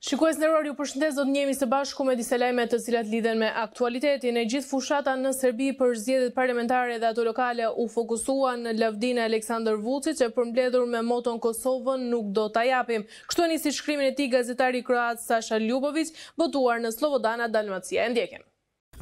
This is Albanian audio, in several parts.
Shikues në rori u përshëndes do të njemi së bashku me disa lajme të cilat lidhen me aktualitetin e gjithë fushata në Serbi për zjedit parlamentare dhe ato lokale u fokusua në lavdina e Aleksandr Vucic e përmbledhur me moton Kosovën nuk do të ajapim. Kështu e njësi shkrimin e ti gazetari Kroat Sasha Ljubovic botuar në Slobodana Dalmacia. Ndjekim.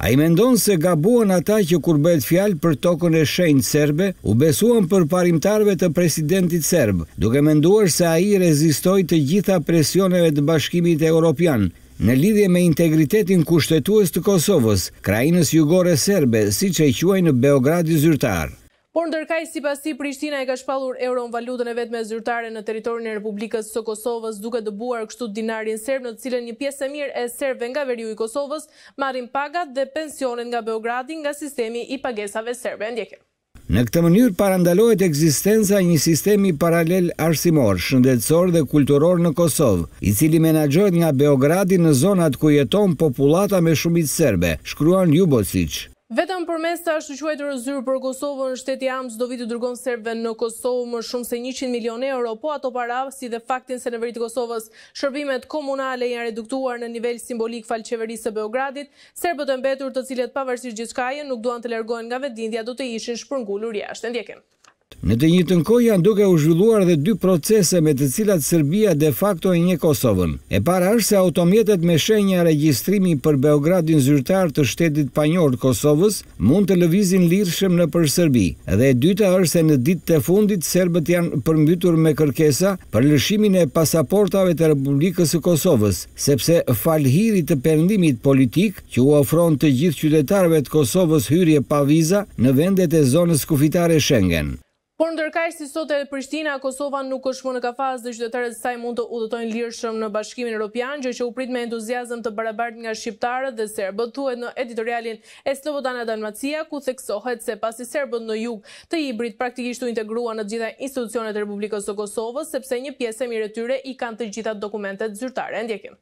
A i mendon se gabuan ata që kur bëhet fjalë për tokën e shenjtë serbe, u besuan për parimtarve të presidentit serb, duke menduar se a i rezistoj të gjitha presioneve të bashkimit e Europian, në lidhje me integritetin kushtetues të Kosovës, krajinës jugore serbe, si që i quaj në Beogradi zyrtarë. Por ndërkaj si pasi Prishtina e ka shpalur euro në valutën e vetë me zyrtare në teritorin e Republikës së Kosovës duke dëbuar kështu dinarin serb në cilën një pjesë e mirë e sërbëve nga veriu i Kosovës marim pagat dhe pensionin nga Beogradi nga sistemi i pagesave serbve ndjekë. Në këtë mënyrë parandalojt eksistenza një sistemi paralel arsimor, shëndetsor dhe kulturor në Kosovë, i cili menagjojt nga Beogradi në zonat ku jeton populata me shumit serbe, shkruan Ljubosic. Vetëm për mes të ashtu quajtër për Kosovë në shteti amës do vitë dërgon serve në Kosovë më shumë se 100 milion euro, po ato para si dhe faktin se në vëritë Kosovës shërbimet komunale janë reduktuar në nivel simbolik falë qeverisë Beogradit, serbët e mbetur të cilet pavarësisht gjithkajen nuk duan të lergojnë nga vetë dindja do të ishin shpërngullur jashtë. Ndjekim. Në të njëjtën kohë janë duke u zhvilluar edhe dy procese me të cilat Serbia de facto e njeh Kosovën. E para është se automjetet me shenja regjistrimi për Beogradin zyrtar të shtetit panjor të Kosovës mund të lëvizin lirshëm nëpër Serbi. Dhe e dyta është se në ditët e fundit serbët janë përmbytur me kërkesa për lëshimin e pasaportave të Republikës së Kosovës, sepse fal të perëndimit politik që u ofron të gjithë qytetarëve të Kosovës hyrje pa viza në vendet e zonës kufitare Schengen. Por ndërkaj si sot e Prishtina, Kosova nuk është më në kafaz dhe qytetarët saj mund të udhëtojnë lirëshëm në bashkimin Europian, gjë që u prit me entuziasm të barabart nga Shqiptarët dhe Serbët, thuet në editorialin e Slobodana Dalmacia, ku theksohet se pasi Serbët në jug të ibrit praktikisht u integrua në gjitha institucionet Republikës të Kosovës, sepse një pjesë e mire tyre i kanë të gjitha dokumentet zyrtare. Ndjekim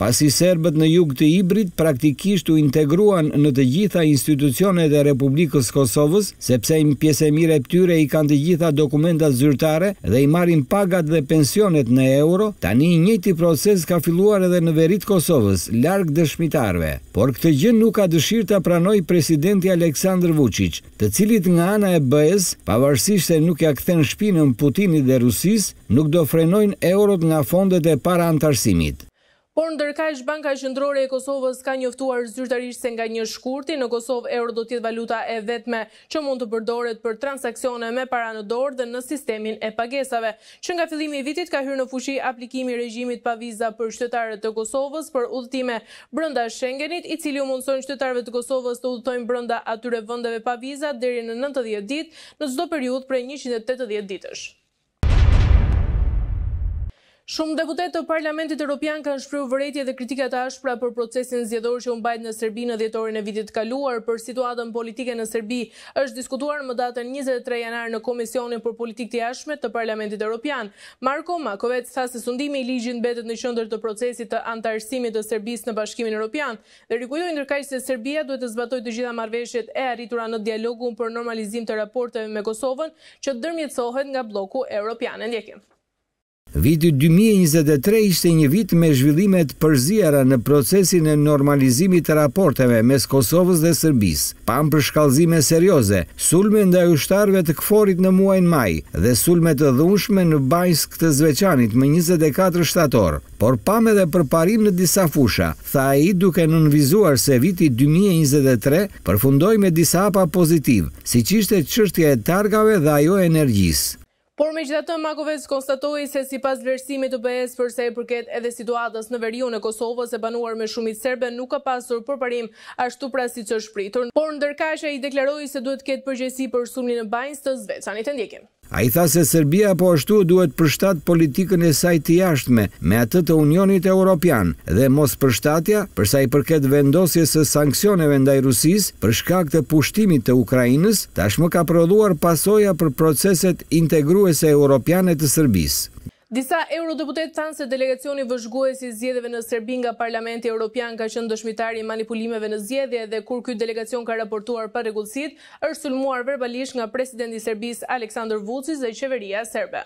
pasi serbët në jug të ibrit praktikisht u integruan në të gjitha institucionet e Republikës Kosovës, sepse im pjese mire pëtyre i kanë të gjitha dokumentat zyrtare dhe i marin pagat dhe pensionet në euro, tani njëti proces ka filluar edhe në verit Kosovës, largë dëshmitarve. Por këtë gjën nuk ka dëshirë të pranoj presidenti Aleksandr Vucic, të cilit nga ana e bëhes, pavarësisht se nuk ja këthen shpinën Putinit dhe Rusis, nuk do frenojnë eurot nga fondet e para antarësimit. Por dërkajsh, Banka Shëndrore e Kosovës ka njëftuar zyrtarisht se nga një shkurti, në Kosovë euro do tjetë valuta e vetme që mund të përdoret për transakcione me para në dorë dhe në sistemin e pagesave. Që nga fillimi vitit ka hyrë në fushi aplikimi regjimit pa viza për shtetarët të Kosovës për udhtime brënda Schengenit, i cili u mundësojnë shtetarëve të Kosovës të udhtojnë brënda atyre vëndeve pa viza dheri në 90 dit në zdo periud për 180 ditësh. Shumë deputet të Parlamentit Europian kanë shpryu vëretje dhe kritikat ashpra për procesin zjedor që unë bajt në Serbi në djetorin e vitit kaluar për situatën politike në Serbi është diskutuar më datën 23 janar në Komisionin për politik të jashmet të Parlamentit Europian. Marko Makovec sa se sundimi i ligjin betet në qëndër të procesit të antarësimit të Serbis në bashkimin Europian dhe rikujdoj në nërkaj se Serbia duhet të zbatoj të gjitha marveshjet e arritura në dialogun për normalizim të raporteve me Kosovën që dërmjetësohet nga bloku Europian. Viti 2023 ishte një vit me zhvillimet përzijara në procesin e normalizimit të raporteve mes Kosovës dhe Sërbis, pam për shkallzime serioze, sulme nda ushtarve të këforit në muajnë maj dhe sulme të dhunshme në bajsk të zveçanit më 24 shtator, por pam edhe përparim në disa fusha, tha e i duke nënvizuar se viti 2023 përfundoj me disa apa pozitiv, si qishte qështje e targave dhe ajo energjisë. Por me gjitha Makovec konstatoi se si pas vërsimit të bëhes përse e përket edhe situatës në veriju në Kosovës e banuar me shumit serbe nuk ka pasur përparim ashtu pra si që shpritur. Por ndërkashe i deklaroi se duhet ketë përgjësi për sumni në bajnës të zvecanit të ndjekim. A i tha se Serbia po ashtu duhet përshtat politikën e saj të jashtme me atë të Unionit Europian dhe mos përshtatja përsa i përket vendosje së sankcioneve ndaj Rusis për shkak të pushtimit të Ukrajinës, tashmë ka prodhuar pasoja për proceset integruese e Europianet të Serbisë. Disa eurodeputet tanë se delegacioni vëzhgues i zgjedhjeve në Serbi nga Parlamenti Evropian ka qenë dëshmitar i manipulimeve në zgjedhje dhe kur ky delegacion ka raportuar për rregullsit, është sulmuar verbalisht nga presidenti i Serbisë Aleksandar Vučić dhe qeveria serbe.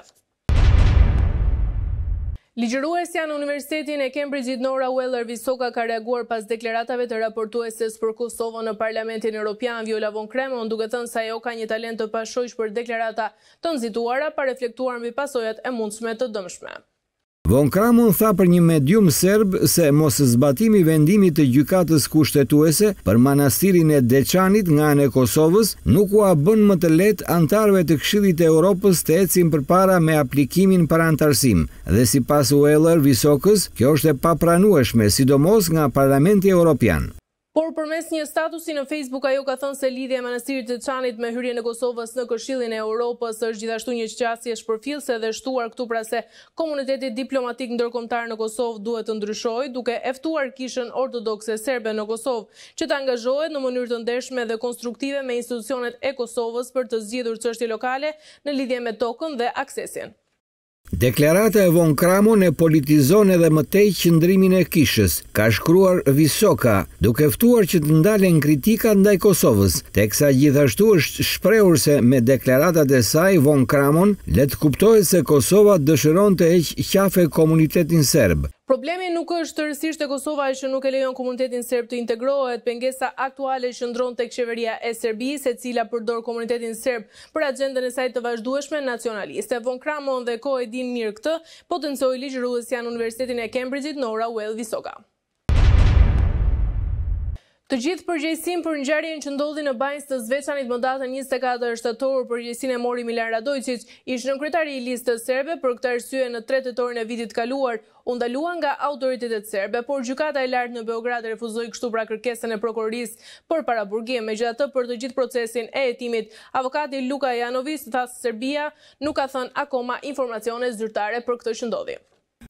Ligjëruesja në Universitetin e Cambridge it Nora Weller Visoka ka reaguar pas deklaratave të raportueses për Kosovën në Parlamentin Evropian Viola von Kremon, duke thënë se ajo ka një talent të pashojsh për deklarata të nxituara pa reflektuar mbi pasojat e mundshme të dëmshme. Von Kramon tha për një medium serb se mos zbatimi vendimit të gjykatës kushtetuese për manastirin e Deçanit nga anë e Kosovës nuk u a bën më të lehtë antarëve të Këshillit të Evropës të ecin përpara me aplikimin për antarësim dhe sipas Weller Visokës kjo është e papranueshme sidomos nga Parlamenti Evropian. Por përmes një statusi në Facebook ajo ka thënë se lidhja e manastirit të Çanit me hyrjen e Kosovës në Këshillin e Evropës është gjithashtu një qasje shpërfillse dhe shtuar këtu pra se komuniteti diplomatik ndërkombëtar në Kosovë duhet të ndryshojë duke e ftuar Kishën Ortodokse Serbe në Kosovë që të angazhohet në mënyrë të ndershme dhe konstruktive me institucionet e Kosovës për të zgjidhur çështje lokale në lidhje me tokën dhe aksesin. Deklarata e von Kramon ne politizon edhe mëtej qëndrimin e kishës, ka shkruar Visoka, duke ftuar që të ndalen kritika ndaj Kosovës, teksa gjithashtu është shpreur se me deklaratat e saj von Kramon letë kuptojë se Kosova dëshëron të eqë qafe komunitetin serbë. Problemi nuk është të rësisht e Kosova e që nuk e lejon komunitetin serb të integrohet, pengesa aktuale që ndronë të kësheveria e Serbis, e cila përdor komunitetin serb për agendën e sajtë të vazhdueshme nacionaliste. Von Kramon dhe ko e din mirë këtë, potencoj ligjëruës janë Universitetin e Cambridgeit, Nora Well Visoga. Të gjithë përgjësim për njërjen që ndodhi në bajnës të zveçanit më datën 24 shtetorë përgjësin e mori Milan Radojqic, ishë në kretari i listë të serbe për këtë arsye në tretetorën e vitit kaluar, undaluan nga autoritetet serbe, por gjukata e lartë në Beograd refuzoj kështu pra kërkesën e prokuroris për para me gjithë atë për të gjithë procesin e etimit. Avokati Luka Janovis të thasë Serbia nuk ka thënë akoma informacione zyrtare për këtë që ndodhi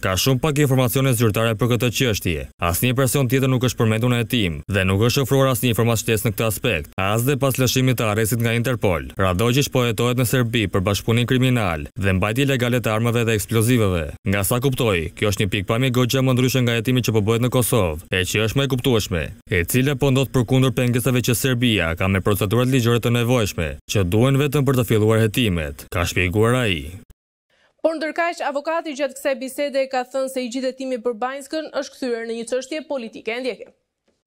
ka shumë pak informacione zyrtare për këtë qështje. As një person tjetër nuk është përmendu në etim dhe nuk është ofruar as një informat në këtë aspekt. As dhe pas lëshimit të aresit nga Interpol, Radojgjë është poetohet në Serbi për bashkëpunin kriminal dhe mbajti të armëve dhe eksplozivëve. Nga sa kuptoj, kjo është një pikpa me gogja më ndryshën nga etimi që përbojt po në Kosovë, e që është me kuptuashme, e cilë e pondot për kundur pengesave që Serbia ka me procedurat ligjore të nevojshme, që duen vetëm për të filluar jetimet, ka shpiguar a i. Por ndërkash, avokati gjatë kse bisede ka thënë se i gjithetimi për Bajnskën është këthyre në një cështje politike e ndjekim.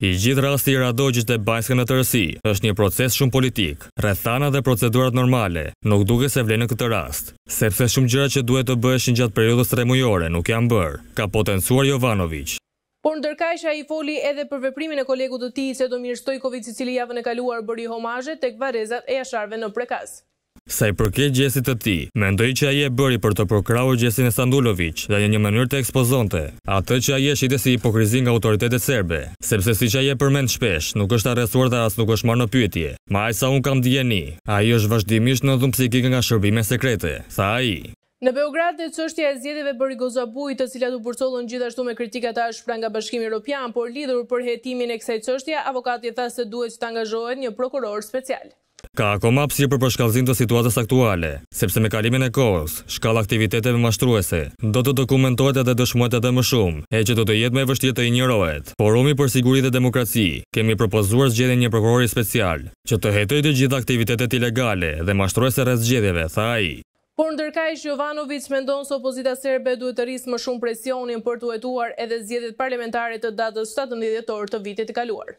I gjithë rasti i radogjës e bajske në rësi, është një proces shumë politik, rethana dhe procedurat normale, nuk duke se vlenë në këtë rast. Sepse shumë gjëra që duhet të bëhesh në gjatë periodës të remujore nuk janë bërë, ka potencuar Jovanovic. Por a i foli edhe për veprimin e kolegu të ti se do mirështoj Kovici cili javën e kaluar bëri homajët e kvarezat e jasharve në prekazë. Sa i përket gjesit të ti, mendoj që aje bëri për të përkrau gjesin e Sandulovic dhe një një mënyrë të ekspozonte, atë që aje shite si hipokrizin nga autoritetet serbe, sepse si që aje përmend shpesh, nuk është arresuar dhe asë nuk është marrë në pyetje, ma aje sa unë kam djeni, aje është vazhdimisht në dhëmë psikik nga shërbime sekrete, sa aje. Në Beograd në cështja e zjedive bëri gozabuj të cilat u bërcollën gjithashtu me kritika a shpra nga bashkimi Europian, por lidhur për hetimin e kësaj qështja, avokatje tha se duhet që të angazhojt një prokuror special ka akoma pësirë për përshkallzin të situatës aktuale, sepse me kalimin e kohës, shkall aktiviteteve mashtruese, do të dokumentohet edhe dëshmuet edhe më shumë, e që do të jetë me vështjet të i Por umi për sigurit dhe demokraci, kemi propozuar zgjede një prokurori special, që të hetoj të gjitha aktivitetet ilegale dhe mashtruese rrës zgjedeve, tha i. Por ndërkaj Shjovanovic Jovanovic me ndonë së opozita serbe duhet të rrisë më shumë presionin për të uetuar edhe zjedit parlamentarit të datës 17 të vitit kaluar.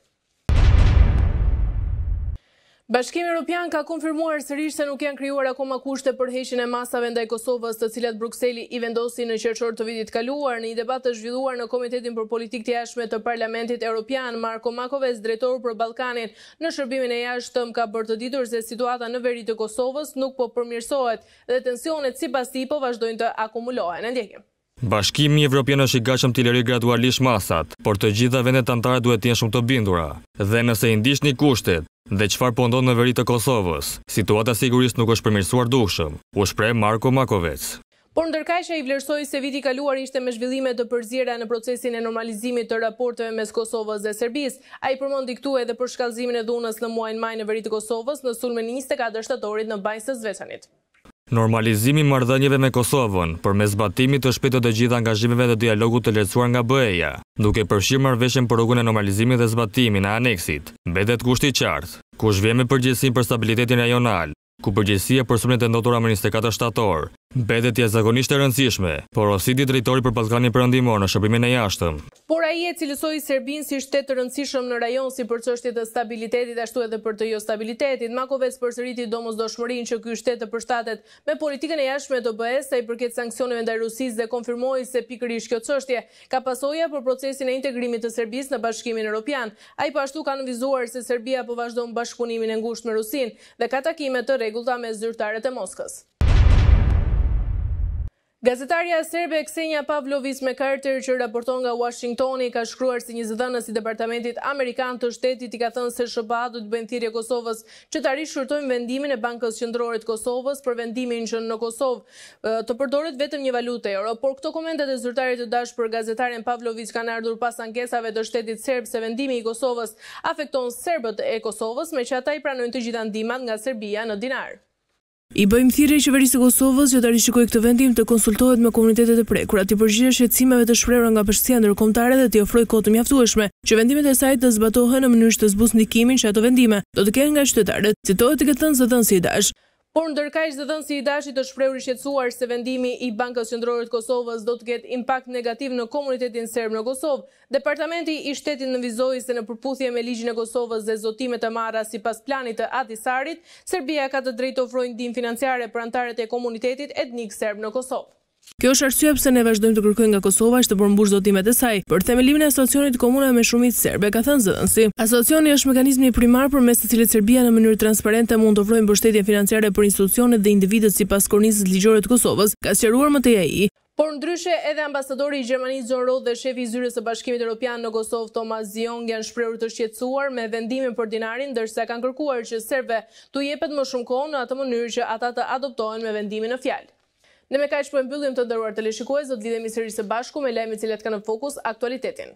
Bashkimi Europian ka konfirmuar sërish se nuk janë kryuar akoma kushte për heqin e masave ndaj Kosovës të cilat Bruxelli i vendosi në qërqor të vidit kaluar në i debat të zhvilluar në Komitetin për Politik të jashme të Parlamentit Europian, Marko Makoves, drejtoru për Balkanit, në shërbimin e jashtëm ka bërë të ditur se situata në veri të Kosovës nuk po përmirsohet dhe tensionet si pas tipo vazhdojnë të akumulohen. Ndjekim. Bashkimi Evropian është i gashëm të lëri gradualisht masat, por të gjitha vendet antarë duhet të jenë shumë të bindura. Dhe nëse indisht një kushtet, Dhe qëfar po ndonë në veri të Kosovës? Situata sigurisht nuk është përmirësuar dukshëm. U shpre Marko Makovec. Por ndërkajshë i vlerësoj se viti kaluar ishte me zhvillime të përzira në procesin e normalizimit të raporteve mes Kosovës dhe Serbis. A i përmon diktu edhe për shkallzimin e dhunës në muajnë majnë në veritë Kosovës në sulmen 24 shtatorit në bajnës të zvesanit. Normalizimi mardhënjive me Kosovën për me zbatimit të shpitët e gjitha angazhimeve dhe dialogu të lecuar nga bëheja, duke përshirë marveshen për rrugën e normalizimit dhe zbatimi në aneksit, bedet kushti qartë, ku me përgjësim për stabilitetin rajonal, ku përgjësia për sëmën e të ndotur amë 24 shtatorë, Mbetet tja zakonisht e rëndësishme, por Rosidi drejtori për Balkani përëndimor në shëpimin e jashtëm. Por a i e cilësoj Serbin si shtetë të rëndësishëm në rajon si për qështit e stabilitetit ashtu edhe për të jo stabilitetit, Makovec për sëriti domës do shmërin që kjo shtetë të përshtatet me politikën e jashtëme të bëhes sa i përket sankcioneve ndaj Rusis dhe konfirmoj se pikërish kjo cështje ka pasoja për procesin e integrimit të Serbis në bashkimin e Europian. A i pashtu ka në vizuar se Serbia po vazhdo në e ngusht me Rusin dhe ka takime të regullta me zyrtare e Moskës. Gazetaria e Serbe Ksenja Pavlovic me karakter që raporton nga Washingtoni ka shkruar se si një zëdhënës i Departamentit Amerikan të Shtetit i ka thënë se SHBA do të bëjnë thirrje Kosovës, që të rishurtojnë vendimin e Bankës Qendrore të Kosovës për vendimin që në Kosovë të përdoret vetëm një valutë euro, por këto komentet e zërtarit të dashur për gazetaren Pavlovic kanë ardhur pas ankesave të Shtetit Serb se vendimi i Kosovës afekton serbët e Kosovës, meqenëse ata i pranojnë të gjitha ndihmat nga Serbia në dinar. I bëjmë thirë i qeverisë të Kosovës që të rishikojë këtë vendim të konsultohet me komunitetet e prekura, kura të i përgjire të shprehura nga përshësia ndërkombëtare rëkomtare dhe të ofroj kotë mjaftueshme, që vendimet e sajtë të zbatohen në mënyrë të zbus në dikimin që ato vendime, do të kenë nga qytetarët, citohet të këtë thënë zë si i dashë. Por ndërkajsh dhe dhënë si i dashit të shprevri shqetsuar se vendimi i Bankës Qëndrorit Kosovës do të ketë impact negativ në komunitetin sërbë në Kosovë. Departamenti i shtetin në vizohi se në përputhje me ligjin e Kosovës dhe zotimet të mara si pas planit të atisarit, Serbia ka të drejtë ofrojnë din financiare për antaret e komunitetit etnik sërbë në Kosovë. Kjo është arsye pse ne vazhdojmë të kërkojmë nga Kosova që të përmbush zotimet e saj për themelimin e asocionit komune me shumicë serbe, ka thënë zëdhënësi. Asocioni është mekanizmi primar përmes të cilit Serbia në mënyrë transparente mund të ofrojë mbështetje financiare për institucionet dhe individët sipas kornizës ligjore të Kosovës, ka sqaruar më tej ai. Por ndryshe edhe ambasadori i Gjermanisë John Roth dhe shefi i zyrës së Bashkimit Evropian në Kosovë Thomas Zion janë shprehur të shqetësuar me vendimin për dinarin, ndërsa kanë kërkuar që serbe të jepet më shumë kohë në atë mënyrë që ata të adoptohen me vendimin në fjalë. Në me ka që e mbyllim të ndërruar të leshikues, do të lidhemi sërish së bashku me lejme cilat ka në fokus aktualitetin.